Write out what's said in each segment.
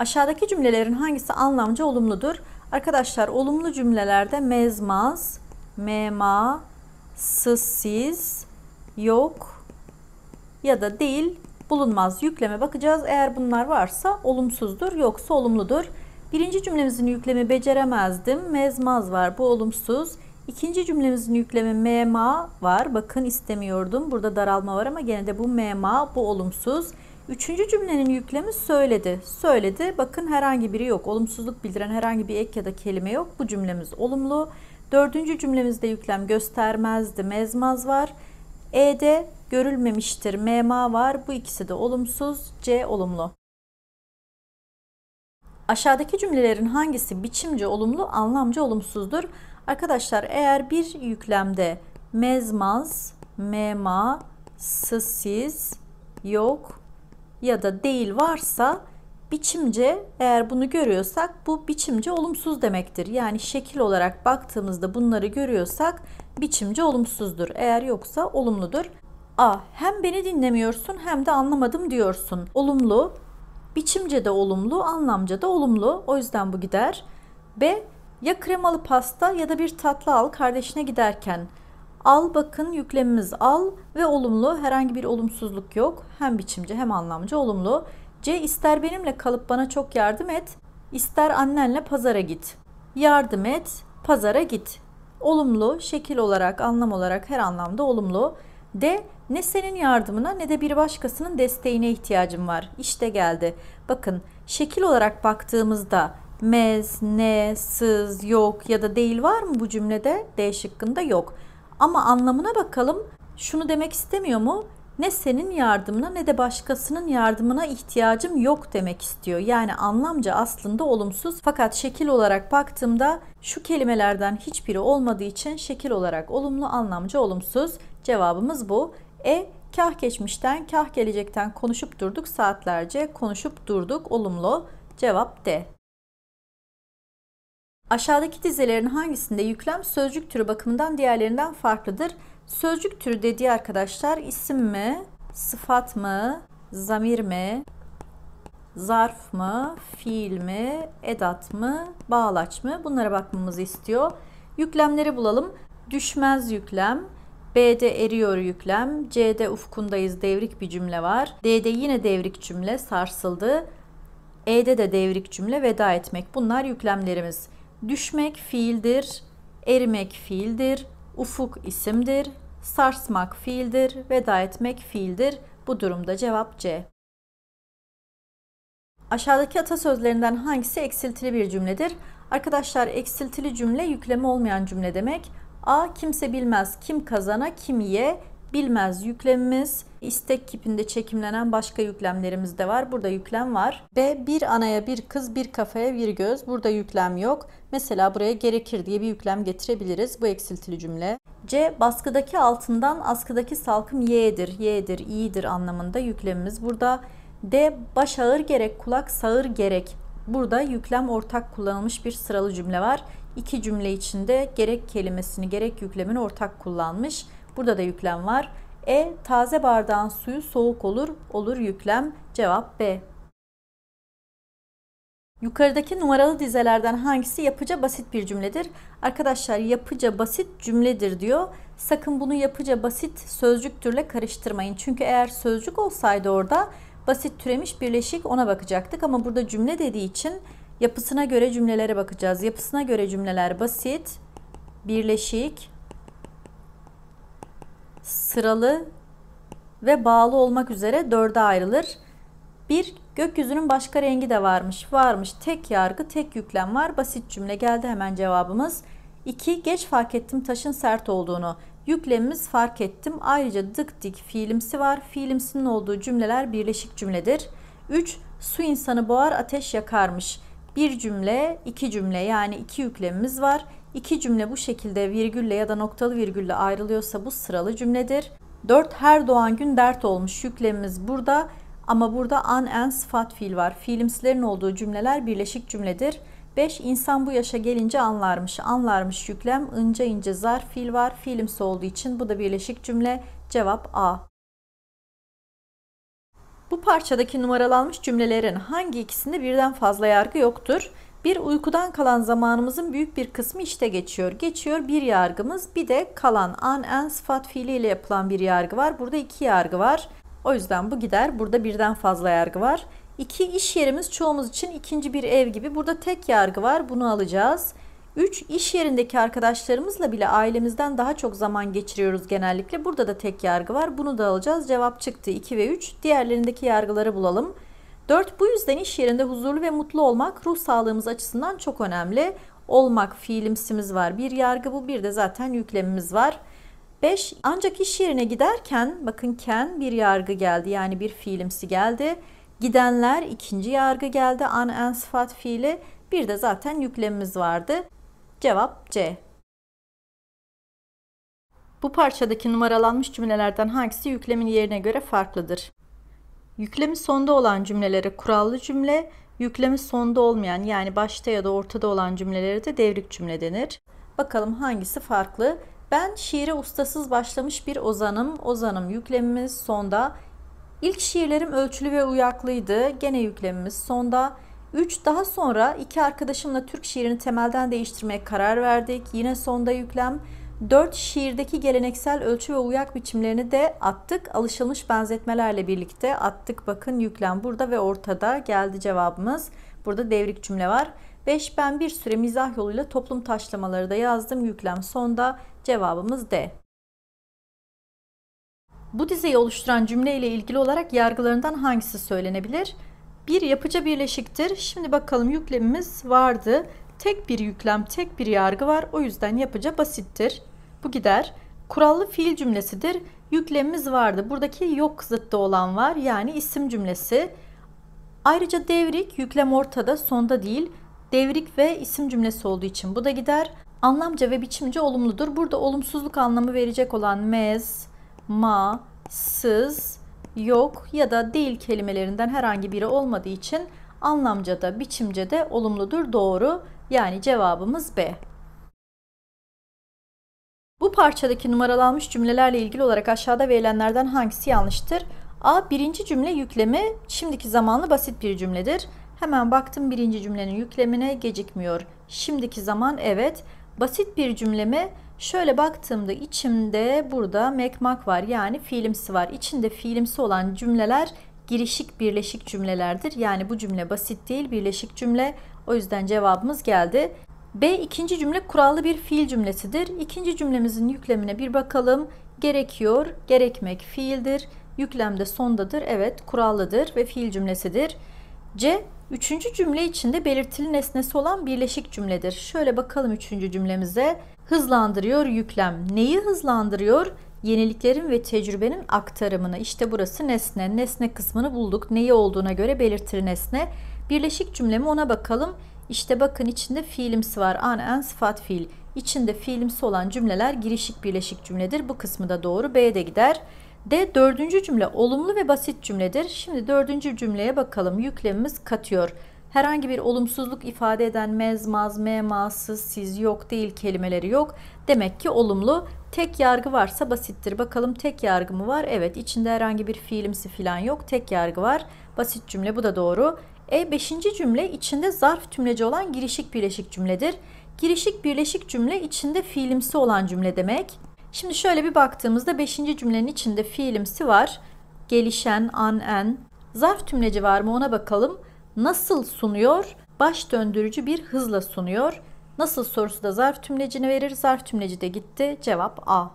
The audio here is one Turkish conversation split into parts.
Aşağıdaki cümlelerin hangisi anlamca olumludur? Arkadaşlar olumlu cümlelerde mezmaz, mema, sızsiz, yok ya da değil bulunmaz yükleme bakacağız. Eğer bunlar varsa olumsuzdur, yoksa olumludur. Birinci cümlemizin yüklemi beceremezdim, mezmaz var bu olumsuz. İkinci cümlemizin yüklemi mema var. Bakın istemiyordum. Burada daralma var ama gene de bu mema bu olumsuz. Üçüncü cümlenin yüklemi söyledi. Söyledi. Bakın herhangi biri yok. Olumsuzluk bildiren herhangi bir ek ya da kelime yok. Bu cümlemiz olumlu. Dördüncü cümlemizde yüklem göstermezdi. Mezmaz var. E'de görülmemiştir. Mema var. Bu ikisi de olumsuz. C olumlu. Aşağıdaki cümlelerin hangisi biçimce olumlu, anlamca olumsuzdur? Arkadaşlar eğer bir yüklemde mezmaz, mema, sızsiz, yok, ya da değil varsa biçimce eğer bunu görüyorsak bu biçimce olumsuz demektir. Yani şekil olarak baktığımızda bunları görüyorsak biçimce olumsuzdur. Eğer yoksa olumludur. A. Hem beni dinlemiyorsun hem de anlamadım diyorsun. Olumlu. Biçimce de olumlu, anlamca da olumlu. O yüzden bu gider. B. Ya kremalı pasta ya da bir tatlı al kardeşine giderken. Al bakın yüklemimiz al ve olumlu herhangi bir olumsuzluk yok. Hem biçimci hem anlamcı olumlu. C ister benimle kalıp bana çok yardım et. ister annenle pazara git. Yardım et, pazara git. Olumlu şekil olarak, anlam olarak her anlamda olumlu. D ne senin yardımına ne de bir başkasının desteğine ihtiyacım var. İşte geldi. Bakın şekil olarak baktığımızda mez, ne, sız, yok ya da değil var mı bu cümlede? D şıkkında yok. Ama anlamına bakalım. Şunu demek istemiyor mu? Ne senin yardımına ne de başkasının yardımına ihtiyacım yok demek istiyor. Yani anlamca aslında olumsuz. Fakat şekil olarak baktığımda şu kelimelerden hiçbiri olmadığı için şekil olarak olumlu, anlamca olumsuz. Cevabımız bu. E kah geçmişten kah gelecekten konuşup durduk saatlerce konuşup durduk olumlu. Cevap D. Aşağıdaki dizelerin hangisinde yüklem sözcük türü bakımından diğerlerinden farklıdır? Sözcük türü dediği arkadaşlar isim mi, sıfat mı, zamir mi, zarf mı, fiil mi, edat mı, bağlaç mı? Bunlara bakmamızı istiyor. Yüklemleri bulalım. Düşmez yüklem, B'de eriyor yüklem, C'de ufkundayız devrik bir cümle var. D'de yine devrik cümle sarsıldı. E'de de devrik cümle veda etmek. Bunlar yüklemlerimiz. Düşmek fiildir, erimek fiildir, ufuk isimdir, sarsmak fiildir, veda etmek fiildir. Bu durumda cevap C. Aşağıdaki atasözlerinden hangisi eksiltili bir cümledir? Arkadaşlar eksiltili cümle yükleme olmayan cümle demek. A. Kimse bilmez kim kazana kim ye bilmez yüklemimiz istek kipinde çekimlenen başka yüklemlerimiz de var. Burada yüklem var. Ve bir anaya bir kız bir kafaya bir göz. Burada yüklem yok. Mesela buraya gerekir diye bir yüklem getirebiliriz. Bu eksiltili cümle. C. Baskıdaki altından askıdaki salkım y'dir, y'dir, iyidir anlamında yüklemimiz. Burada D. Baş ağır gerek, kulak sağır gerek. Burada yüklem ortak kullanılmış bir sıralı cümle var. İki cümle içinde gerek kelimesini, gerek yüklemini ortak kullanmış. Burada da yüklem var. E taze bardağın suyu soğuk olur. Olur yüklem. Cevap B. Yukarıdaki numaralı dizelerden hangisi yapıca basit bir cümledir? Arkadaşlar yapıca basit cümledir diyor. Sakın bunu yapıca basit sözcük türle karıştırmayın. Çünkü eğer sözcük olsaydı orada basit türemiş birleşik ona bakacaktık. Ama burada cümle dediği için yapısına göre cümlelere bakacağız. Yapısına göre cümleler basit, birleşik, sıralı ve bağlı olmak üzere dörde ayrılır. Bir, gökyüzünün başka rengi de varmış. Varmış. Tek yargı, tek yüklem var. Basit cümle geldi hemen cevabımız. İki, geç fark ettim taşın sert olduğunu. Yüklemimiz fark ettim. Ayrıca dık dik fiilimsi var. Fiilimsinin olduğu cümleler birleşik cümledir. 3. Su insanı boğar ateş yakarmış. Bir cümle, iki cümle yani iki yüklemimiz var. İki cümle bu şekilde virgülle ya da noktalı virgülle ayrılıyorsa bu sıralı cümledir. 4 her doğan gün dert olmuş yüklemimiz burada ama burada an en sıfat fiil var. Fiilimsilerin olduğu cümleler birleşik cümledir. 5 İnsan bu yaşa gelince anlarmış. Anlarmış yüklem ince ince zarf fiil var. Fiilimsi olduğu için bu da birleşik cümle. Cevap A. Bu parçadaki numaralanmış cümlelerin hangi ikisinde birden fazla yargı yoktur? Bir uykudan kalan zamanımızın büyük bir kısmı işte geçiyor. Geçiyor bir yargımız bir de kalan an en sıfat fiiliyle yapılan bir yargı var. Burada iki yargı var. O yüzden bu gider. Burada birden fazla yargı var. İki iş yerimiz çoğumuz için ikinci bir ev gibi. Burada tek yargı var. Bunu alacağız. 3. iş yerindeki arkadaşlarımızla bile ailemizden daha çok zaman geçiriyoruz genellikle. Burada da tek yargı var. Bunu da alacağız. Cevap çıktı 2 ve 3. Diğerlerindeki yargıları bulalım. 4. Bu yüzden iş yerinde huzurlu ve mutlu olmak ruh sağlığımız açısından çok önemli. Olmak fiilimsimiz var. Bir yargı bu bir de zaten yüklemimiz var. 5. Ancak iş yerine giderken bakın ken bir yargı geldi yani bir fiilimsi geldi. Gidenler ikinci yargı geldi an en sıfat fiili. Bir de zaten yüklemimiz vardı. Cevap C. Bu parçadaki numaralanmış cümlelerden hangisi yüklemin yerine göre farklıdır? Yüklemi sonda olan cümlelere kurallı cümle, yüklemi sonda olmayan yani başta ya da ortada olan cümlelere de devrik cümle denir. Bakalım hangisi farklı? Ben şiire ustasız başlamış bir ozanım. Ozanım yüklemimiz sonda. İlk şiirlerim ölçülü ve uyaklıydı. Gene yüklemimiz sonda. 3. Daha sonra iki arkadaşımla Türk şiirini temelden değiştirmeye karar verdik. Yine sonda yüklem. 4 şiirdeki geleneksel ölçü ve uyak biçimlerini de attık. Alışılmış benzetmelerle birlikte attık. Bakın yüklem burada ve ortada geldi cevabımız. Burada devrik cümle var. 5 ben bir süre mizah yoluyla toplum taşlamaları da yazdım. Yüklem sonda cevabımız D. Bu dizeyi oluşturan cümle ile ilgili olarak yargılarından hangisi söylenebilir? Bir yapıcı birleşiktir. Şimdi bakalım yüklemimiz vardı. Tek bir yüklem, tek bir yargı var. O yüzden yapıcı basittir. Bu gider. Kurallı fiil cümlesidir. Yüklemimiz vardı. Buradaki yok zıttı olan var. Yani isim cümlesi. Ayrıca devrik yüklem ortada sonda değil. Devrik ve isim cümlesi olduğu için bu da gider. Anlamca ve biçimce olumludur. Burada olumsuzluk anlamı verecek olan mez, ma, sız, yok ya da değil kelimelerinden herhangi biri olmadığı için anlamca da biçimce de olumludur doğru. Yani cevabımız B. Bu parçadaki numaralanmış cümlelerle ilgili olarak aşağıda verilenlerden hangisi yanlıştır? A. Birinci cümle yüklemi şimdiki zamanlı basit bir cümledir. Hemen baktım birinci cümlenin yüklemine gecikmiyor. Şimdiki zaman evet. Basit bir cümlemi şöyle baktığımda içimde burada mekmak var yani fiilimsi var. İçinde fiilimsi olan cümleler girişik birleşik cümlelerdir. Yani bu cümle basit değil birleşik cümle. O yüzden cevabımız geldi. B ikinci cümle kurallı bir fiil cümlesidir. İkinci cümlemizin yüklemine bir bakalım. Gerekiyor, gerekmek fiildir. Yüklemde sondadır. Evet, kurallıdır ve fiil cümlesidir. C üçüncü cümle içinde belirtili nesnesi olan birleşik cümledir. Şöyle bakalım üçüncü cümlemize. Hızlandırıyor yüklem. Neyi hızlandırıyor? yeniliklerin ve tecrübenin aktarımını. İşte burası nesne. Nesne kısmını bulduk. Neyi olduğuna göre belirtir nesne. Birleşik cümlemi ona bakalım. İşte bakın içinde fiilimsi var. an Anen sıfat fiil. İçinde fiilimsi olan cümleler girişik birleşik cümledir. Bu kısmı da doğru. B'ye de gider. D dördüncü cümle olumlu ve basit cümledir. Şimdi dördüncü cümleye bakalım. Yüklemimiz katıyor. Herhangi bir olumsuzluk ifade eden mezmaz, memasız, siz yok değil kelimeleri yok. Demek ki olumlu. Tek yargı varsa basittir. Bakalım tek yargı mı var? Evet içinde herhangi bir fiilimsi falan yok. Tek yargı var. Basit cümle bu da doğru. E beşinci cümle içinde zarf tümleci olan girişik birleşik cümledir. Girişik birleşik cümle içinde fiilimsi olan cümle demek. Şimdi şöyle bir baktığımızda beşinci cümlenin içinde fiilimsi var. Gelişen, an, en. Zarf tümleci var mı ona bakalım. Nasıl sunuyor? Baş döndürücü bir hızla sunuyor. Nasıl sorusu da zarf tümlecini verir. Zarf tümleci de gitti. Cevap A.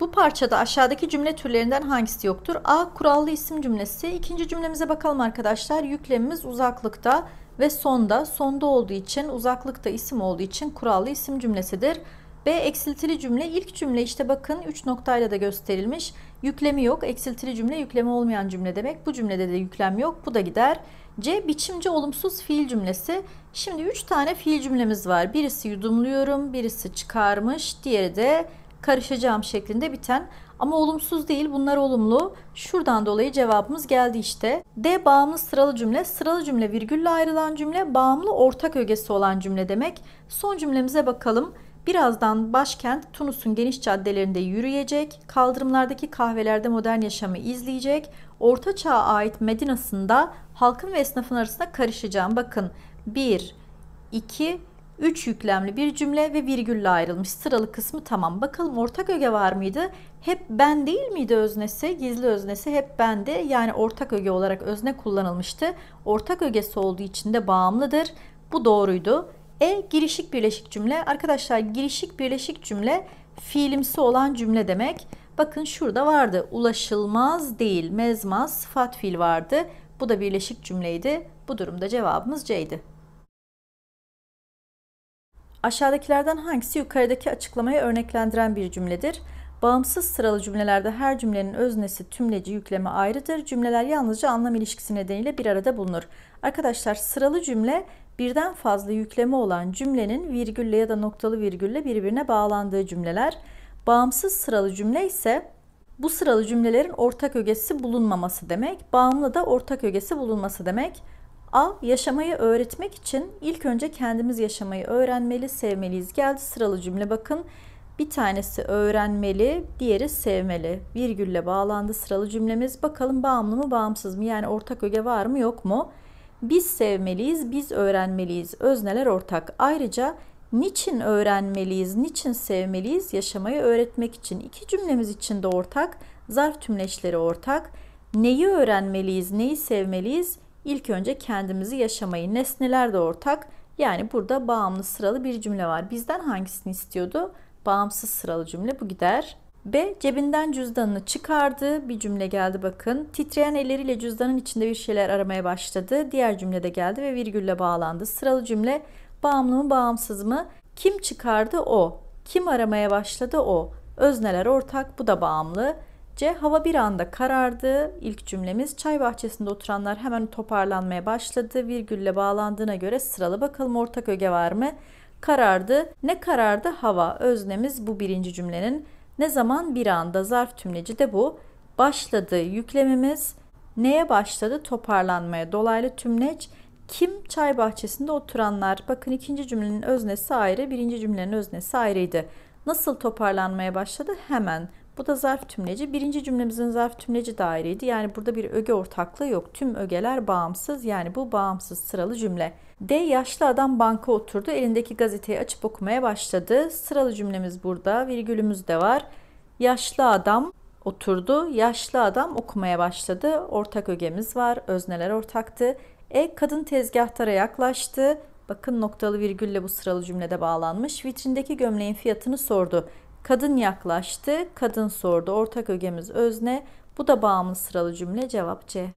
Bu parçada aşağıdaki cümle türlerinden hangisi yoktur? A. Kurallı isim cümlesi. İkinci cümlemize bakalım arkadaşlar. Yüklemimiz uzaklıkta ve sonda. Sonda olduğu için uzaklıkta isim olduğu için kurallı isim cümlesidir. B. Eksiltili cümle. İlk cümle işte bakın 3 noktayla da gösterilmiş. Yüklemi yok. Eksiltili cümle yüklemi olmayan cümle demek. Bu cümlede de yüklem yok. Bu da gider. C. Biçimce olumsuz fiil cümlesi. Şimdi 3 tane fiil cümlemiz var. Birisi yudumluyorum, birisi çıkarmış, diğeri de karışacağım şeklinde biten ama olumsuz değil bunlar olumlu. Şuradan dolayı cevabımız geldi işte. D bağımlı sıralı cümle, sıralı cümle virgülle ayrılan cümle, bağımlı ortak ögesi olan cümle demek. Son cümlemize bakalım. Birazdan başkent Tunus'un geniş caddelerinde yürüyecek, kaldırımlardaki kahvelerde modern yaşamı izleyecek, Orta Çağ'a ait Medina'sında halkın ve esnafın arasında karışacağım. Bakın 1, 2, 3 yüklemli bir cümle ve virgülle ayrılmış. Sıralı kısmı tamam. Bakalım ortak öge var mıydı? Hep ben değil miydi öznesi? Gizli öznesi hep bende. Yani ortak öge olarak özne kullanılmıştı. Ortak ögesi olduğu için de bağımlıdır. Bu doğruydu. E girişik birleşik cümle. Arkadaşlar girişik birleşik cümle fiilimsi olan cümle demek. Bakın şurada vardı. Ulaşılmaz değil, mezmaz sıfat fiil vardı. Bu da birleşik cümleydi. Bu durumda cevabımız C'ydi. Aşağıdakilerden hangisi yukarıdaki açıklamayı örneklendiren bir cümledir? Bağımsız sıralı cümlelerde her cümlenin öznesi, tümleci, yükleme ayrıdır. Cümleler yalnızca anlam ilişkisi nedeniyle bir arada bulunur. Arkadaşlar sıralı cümle birden fazla yükleme olan cümlenin virgülle ya da noktalı virgülle birbirine bağlandığı cümleler. Bağımsız sıralı cümle ise bu sıralı cümlelerin ortak ögesi bulunmaması demek. Bağımlı da ortak ögesi bulunması demek. A. Yaşamayı öğretmek için ilk önce kendimiz yaşamayı öğrenmeli, sevmeliyiz. Geldi sıralı cümle bakın. Bir tanesi öğrenmeli, diğeri sevmeli. Virgülle bağlandı sıralı cümlemiz. Bakalım bağımlı mı bağımsız mı? Yani ortak öge var mı yok mu? Biz sevmeliyiz, biz öğrenmeliyiz. Özneler ortak. Ayrıca niçin öğrenmeliyiz, niçin sevmeliyiz? Yaşamayı öğretmek için. İki cümlemiz için de ortak. Zarf tümleşleri ortak. Neyi öğrenmeliyiz, neyi sevmeliyiz? İlk önce kendimizi yaşamayı. Nesneler de ortak. Yani burada bağımlı sıralı bir cümle var. Bizden hangisini istiyordu? Bağımsız sıralı cümle bu gider. B. Cebinden cüzdanını çıkardı. Bir cümle geldi bakın. Titreyen elleriyle cüzdanın içinde bir şeyler aramaya başladı. Diğer cümle de geldi ve virgülle bağlandı. Sıralı cümle bağımlı mı bağımsız mı? Kim çıkardı o. Kim aramaya başladı o. Özneler ortak bu da bağımlı gittikçe hava bir anda karardı. İlk cümlemiz çay bahçesinde oturanlar hemen toparlanmaya başladı. Virgülle bağlandığına göre sıralı bakalım ortak öge var mı? Karardı. Ne karardı? Hava. Öznemiz bu birinci cümlenin. Ne zaman bir anda zarf tümleci de bu. Başladı Yüklemimiz Neye başladı? Toparlanmaya. Dolaylı tümleç. Kim? Çay bahçesinde oturanlar. Bakın ikinci cümlenin öznesi ayrı, birinci cümlenin öznesi ayrıydı. Nasıl toparlanmaya başladı? Hemen. Bu da zarf tümleci. Birinci cümlemizin zarf tümleci daireydi. Yani burada bir öge ortaklığı yok. Tüm ögeler bağımsız. Yani bu bağımsız sıralı cümle. D. Yaşlı adam banka oturdu. Elindeki gazeteyi açıp okumaya başladı. Sıralı cümlemiz burada. Virgülümüz de var. Yaşlı adam oturdu. Yaşlı adam okumaya başladı. Ortak ögemiz var. Özneler ortaktı. E. Kadın tezgahtara yaklaştı. Bakın noktalı virgülle bu sıralı cümlede bağlanmış. Vitrindeki gömleğin fiyatını sordu. Kadın yaklaştı, kadın sordu. Ortak ögemiz özne. Bu da bağımlı sıralı cümle cevap C.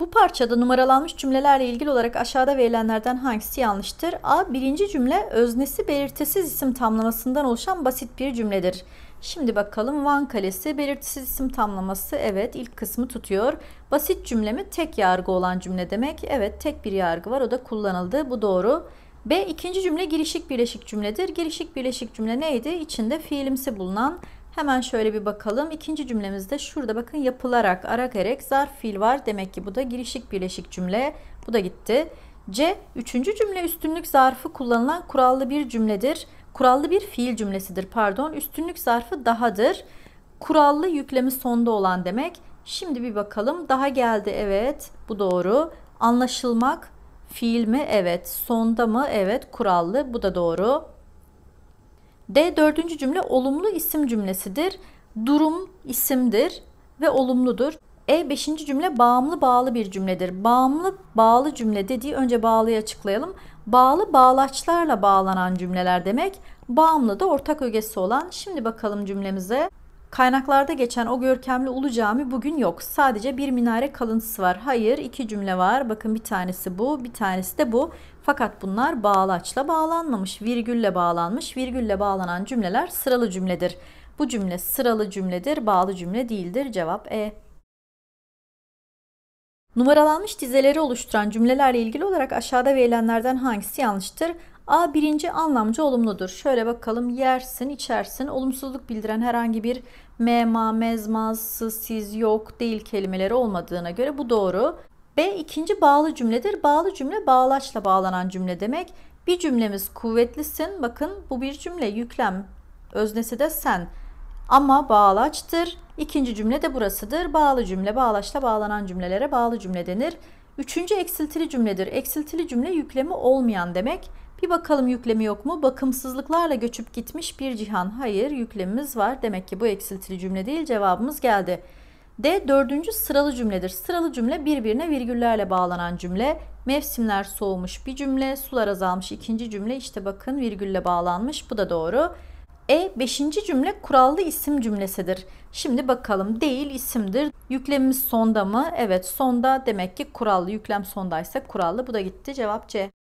Bu parçada numaralanmış cümlelerle ilgili olarak aşağıda verilenlerden hangisi yanlıştır? A. Birinci cümle öznesi belirtisiz isim tamlamasından oluşan basit bir cümledir. Şimdi bakalım Van Kalesi belirtisiz isim tamlaması evet ilk kısmı tutuyor. Basit cümle mi? Tek yargı olan cümle demek. Evet tek bir yargı var o da kullanıldı. Bu doğru. B. ikinci cümle girişik birleşik cümledir. Girişik birleşik cümle neydi? İçinde fiilimsi bulunan. Hemen şöyle bir bakalım. İkinci cümlemizde şurada bakın yapılarak, ara gerek, zarf fiil var. Demek ki bu da girişik birleşik cümle. Bu da gitti. C. Üçüncü cümle üstünlük zarfı kullanılan kurallı bir cümledir. Kurallı bir fiil cümlesidir pardon. Üstünlük zarfı dahadır. Kurallı yüklemi sonda olan demek. Şimdi bir bakalım. Daha geldi evet bu doğru. Anlaşılmak Fiil mi? Evet. Sonda mı? Evet. Kurallı. Bu da doğru. D dördüncü cümle olumlu isim cümlesidir. Durum isimdir ve olumludur. E beşinci cümle bağımlı bağlı bir cümledir. Bağımlı bağlı cümle dediği önce bağlıyı açıklayalım. Bağlı bağlaçlarla bağlanan cümleler demek. Bağımlı da ortak ögesi olan. Şimdi bakalım cümlemize. Kaynaklarda geçen o görkemli ulu cami bugün yok. Sadece bir minare kalıntısı var. Hayır iki cümle var. Bakın bir tanesi bu bir tanesi de bu. Fakat bunlar bağlaçla bağlanmamış. Virgülle bağlanmış. Virgülle bağlanan cümleler sıralı cümledir. Bu cümle sıralı cümledir. Bağlı cümle değildir. Cevap E. Numaralanmış dizeleri oluşturan cümlelerle ilgili olarak aşağıda verilenlerden hangisi yanlıştır? A birinci anlamcı olumludur. Şöyle bakalım yersin, içersin. Olumsuzluk bildiren herhangi bir mema, mezmaz, siz, yok, değil kelimeleri olmadığına göre bu doğru. B ikinci bağlı cümledir. Bağlı cümle bağlaçla bağlanan cümle demek. Bir cümlemiz kuvvetlisin. Bakın bu bir cümle yüklem. Öznesi de sen. Ama bağlaçtır. İkinci cümle de burasıdır. Bağlı cümle bağlaçla bağlanan cümlelere bağlı cümle denir. Üçüncü eksiltili cümledir. Eksiltili cümle yüklemi olmayan demek. Bir bakalım yüklemi yok mu? Bakımsızlıklarla göçüp gitmiş bir cihan. Hayır yüklemimiz var. Demek ki bu eksiltili cümle değil cevabımız geldi. D dördüncü sıralı cümledir. Sıralı cümle birbirine virgüllerle bağlanan cümle. Mevsimler soğumuş bir cümle, sular azalmış ikinci cümle. İşte bakın virgülle bağlanmış. Bu da doğru. E beşinci cümle kurallı isim cümlesidir. Şimdi bakalım değil isimdir. Yüklemimiz sonda mı? Evet sonda demek ki kurallı. Yüklem sondaysa kurallı. Bu da gitti. Cevap C.